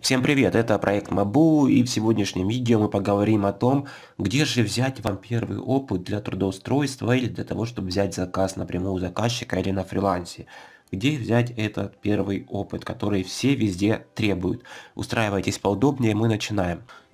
Всем привет, это проект Мабу, и в сегодняшнем видео мы поговорим о том, где же взять вам первый опыт для трудоустройства или для того, чтобы взять заказ напрямую у заказчика или на фрилансе. Где взять этот первый опыт, который все везде требуют. Устраивайтесь поудобнее, мы начинаем.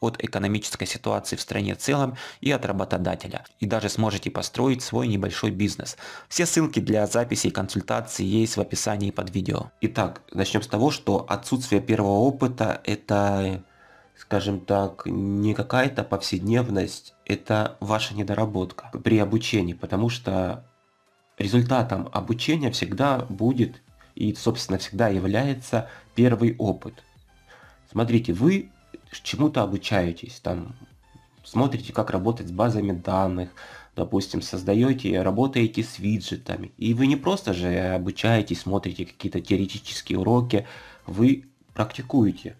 от экономической ситуации в стране в целом и от работодателя. И даже сможете построить свой небольшой бизнес. Все ссылки для записи и консультации есть в описании под видео. Итак, начнем с того, что отсутствие первого опыта это, скажем так, не какая-то повседневность, это ваша недоработка при обучении, потому что результатом обучения всегда будет и, собственно, всегда является первый опыт. Смотрите, вы чему-то обучаетесь, там смотрите, как работать с базами данных, допустим, создаете, работаете с виджетами. И вы не просто же обучаетесь, смотрите какие-то теоретические уроки, вы практикуете.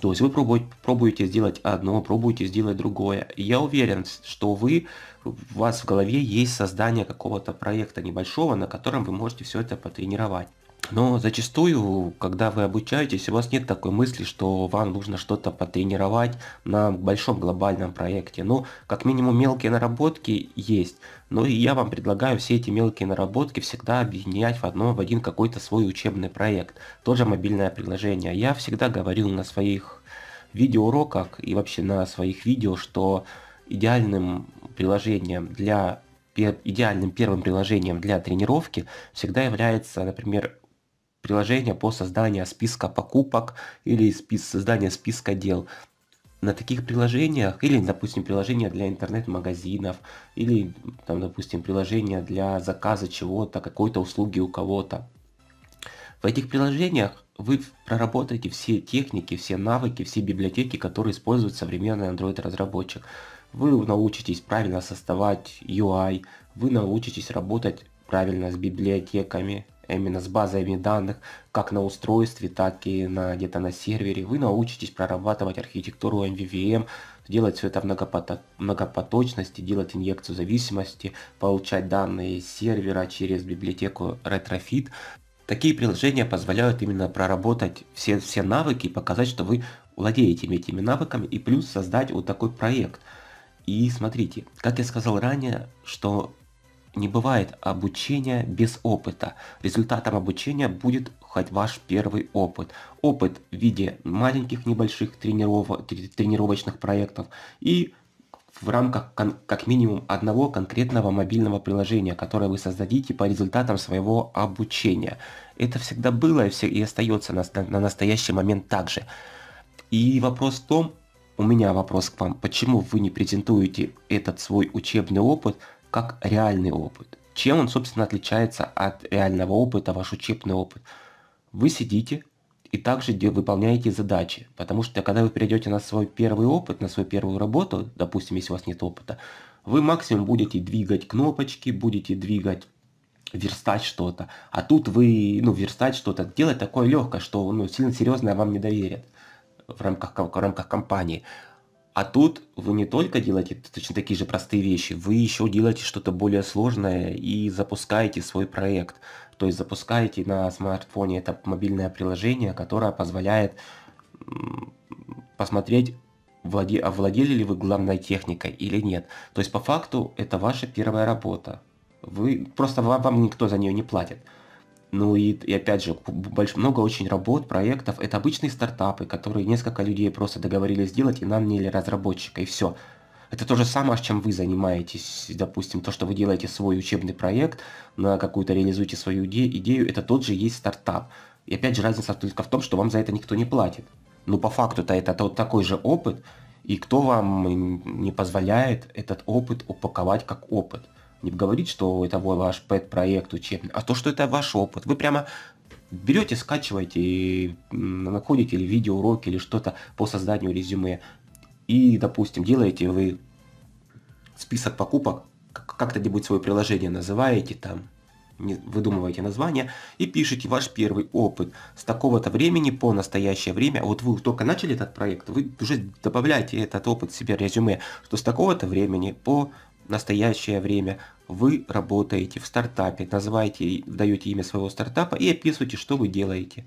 То есть вы пробуете, пробуете сделать одно, пробуете сделать другое. И я уверен, что вы, у вас в голове есть создание какого-то проекта небольшого, на котором вы можете все это потренировать. Но зачастую, когда вы обучаетесь, у вас нет такой мысли, что вам нужно что-то потренировать на большом глобальном проекте. Но ну, как минимум, мелкие наработки есть. Но и я вам предлагаю все эти мелкие наработки всегда объединять в одно в один какой-то свой учебный проект. Тоже мобильное приложение. Я всегда говорил на своих видеоуроках и вообще на своих видео, что идеальным приложением для идеальным первым приложением для тренировки всегда является, например, приложение по созданию списка покупок или спис создания списка дел. На таких приложениях, или, допустим, приложение для интернет-магазинов, или, там, допустим, приложение для заказа чего-то, какой-то услуги у кого-то. В этих приложениях вы проработаете все техники, все навыки, все библиотеки, которые использует современный Android-разработчик. Вы научитесь правильно создавать UI, вы научитесь работать правильно с библиотеками, именно с базами данных, как на устройстве, так и на где-то на сервере, вы научитесь прорабатывать архитектуру MVVM, делать все это в многопото многопоточности, делать инъекцию зависимости, получать данные из сервера через библиотеку Retrofit. Такие приложения позволяют именно проработать все, все навыки, показать, что вы владеете этими навыками, и плюс создать вот такой проект – и смотрите, как я сказал ранее, что не бывает обучения без опыта. Результатом обучения будет хоть ваш первый опыт. Опыт в виде маленьких небольших трениров... тренировочных проектов и в рамках кон- как минимум одного конкретного мобильного приложения, которое вы создадите по результатам своего обучения. Это всегда было и, остается на настоящий момент также. И вопрос в том, у меня вопрос к вам, почему вы не презентуете этот свой учебный опыт как реальный опыт. Чем он, собственно, отличается от реального опыта, ваш учебный опыт? Вы сидите и также выполняете задачи, потому что когда вы перейдете на свой первый опыт, на свою первую работу, допустим, если у вас нет опыта, вы максимум будете двигать кнопочки, будете двигать верстать что-то. А тут вы, ну, верстать что-то, делать такое легкое, что ну, сильно серьезное вам не доверят в рамках, в рамках компании. А тут вы не только делаете точно такие же простые вещи, вы еще делаете что-то более сложное и запускаете свой проект. То есть запускаете на смартфоне это мобильное приложение, которое позволяет посмотреть, владе... овладели а ли вы главной техникой или нет. То есть по факту это ваша первая работа. Вы просто вам, вам никто за нее не платит. Ну и, и опять же, больш, много очень работ, проектов. Это обычные стартапы, которые несколько людей просто договорились сделать, и нам наняли разработчика, и все. Это то же самое, чем вы занимаетесь. Допустим, то, что вы делаете свой учебный проект, на какую-то реализуете свою иде- идею, это тот же есть стартап. И опять же, разница только в том, что вам за это никто не платит. Но ну, по факту-то это тот такой же опыт, и кто вам не позволяет этот опыт упаковать как опыт не говорить, что это вот ваш пэт-проект учебный, а то, что это ваш опыт. Вы прямо берете, скачиваете и находите или видеоуроки, или что-то по созданию резюме. И, допустим, делаете вы список покупок, как-то-нибудь где свое приложение называете там, выдумываете название и пишите ваш первый опыт с такого-то времени по настоящее время. Вот вы только начали этот проект, вы уже добавляете этот опыт себе резюме, что с такого-то времени по в настоящее время вы работаете в стартапе, называете, даете имя своего стартапа и описываете, что вы делаете.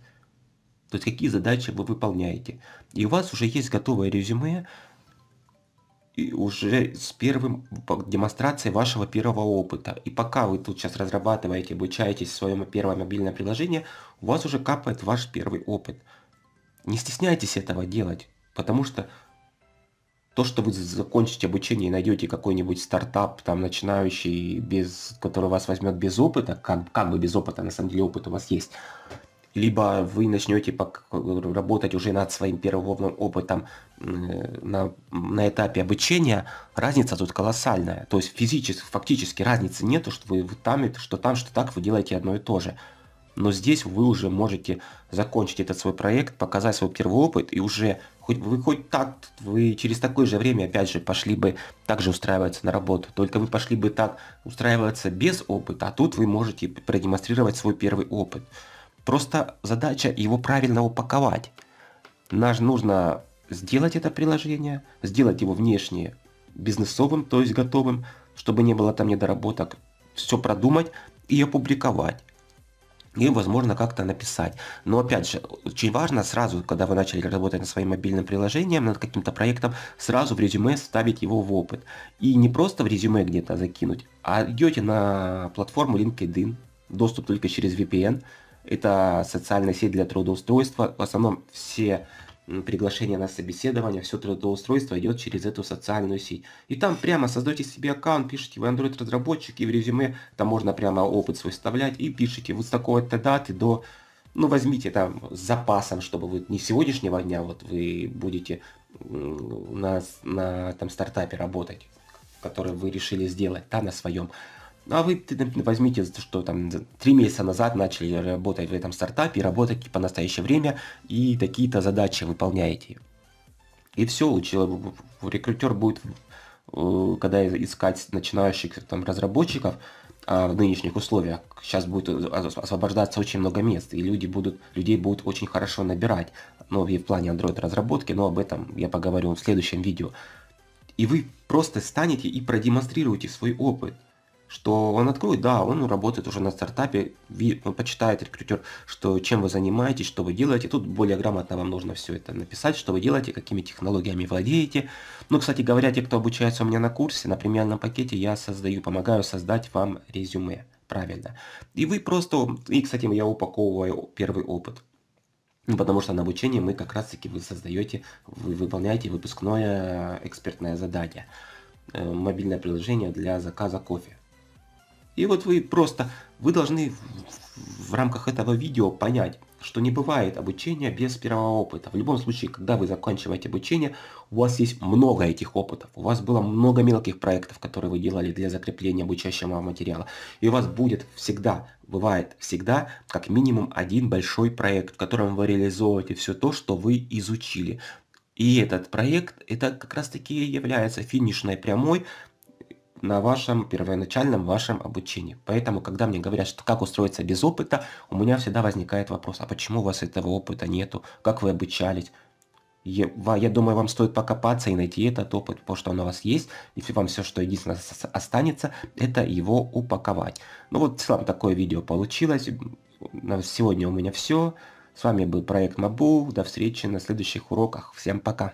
То есть какие задачи вы выполняете. И у вас уже есть готовое резюме, и уже с первым демонстрацией вашего первого опыта. И пока вы тут сейчас разрабатываете, обучаетесь в своем первое мобильное приложение, у вас уже капает ваш первый опыт. Не стесняйтесь этого делать, потому что то, что вы закончите обучение и найдете какой-нибудь стартап там начинающий, без, который вас возьмет без опыта, как, как бы без опыта, на самом деле опыт у вас есть, либо вы начнете работать уже над своим первым опытом на, на этапе обучения, разница тут колоссальная. То есть физически, фактически разницы нету, что вы там, что там, что так, вы делаете одно и то же. Но здесь вы уже можете закончить этот свой проект, показать свой первый опыт и уже хоть вы хоть так, вы через такое же время, опять же, пошли бы также устраиваться на работу, только вы пошли бы так устраиваться без опыта, а тут вы можете продемонстрировать свой первый опыт. Просто задача его правильно упаковать. Нам нужно сделать это приложение, сделать его внешне бизнесовым, то есть готовым, чтобы не было там недоработок, все продумать и опубликовать и, возможно, как-то написать. Но, опять же, очень важно сразу, когда вы начали работать над своим мобильным приложением, над каким-то проектом, сразу в резюме ставить его в опыт. И не просто в резюме где-то закинуть, а идете на платформу LinkedIn, доступ только через VPN, это социальная сеть для трудоустройства, в основном все приглашение на собеседование, все трудоустройство идет через эту социальную сеть. И там прямо создайте себе аккаунт, пишите, вы Android-разработчик, и в резюме там можно прямо опыт свой вставлять, и пишите, вот с такой-то даты до... Ну, возьмите там с запасом, чтобы вы не сегодняшнего дня, вот вы будете нас на там стартапе работать, который вы решили сделать, да, на своем, ну, а вы возьмите, что там три месяца назад начали работать в этом стартапе, работать по настоящее время и такие-то задачи выполняете. И все, человек, рекрутер будет, э, когда искать начинающих там, разработчиков, а в нынешних условиях сейчас будет освобождаться очень много мест, и люди будут, людей будут очень хорошо набирать, но ну, и в плане Android разработки, но об этом я поговорю в следующем видео. И вы просто станете и продемонстрируете свой опыт – что он откроет, да, он работает уже на стартапе, он почитает рекрутер, что чем вы занимаетесь, что вы делаете. Тут более грамотно вам нужно все это написать, что вы делаете, какими технологиями владеете. Ну, кстати говоря, те, кто обучается у меня на курсе, на премиальном пакете я создаю, помогаю создать вам резюме. Правильно. И вы просто... И, кстати, я упаковываю первый опыт. Ну, потому что на обучении мы как раз-таки вы создаете, вы выполняете выпускное экспертное задание, э, мобильное приложение для заказа кофе. И вот вы просто, вы должны в, рамках этого видео понять, что не бывает обучения без первого опыта. В любом случае, когда вы заканчиваете обучение, у вас есть много этих опытов. У вас было много мелких проектов, которые вы делали для закрепления обучающего материала. И у вас будет всегда, бывает всегда, как минимум один большой проект, в котором вы реализовываете все то, что вы изучили. И этот проект, это как раз таки является финишной прямой на вашем первоначальном вашем обучении. Поэтому, когда мне говорят, что как устроиться без опыта, у меня всегда возникает вопрос, а почему у вас этого опыта нету, как вы обучались, я, я думаю, вам стоит покопаться и найти этот опыт, потому что он у вас есть, и вам все, что единственное останется, это его упаковать. Ну вот, в целом, такое видео получилось. На сегодня у меня все. С вами был проект Мабу. До встречи на следующих уроках. Всем пока.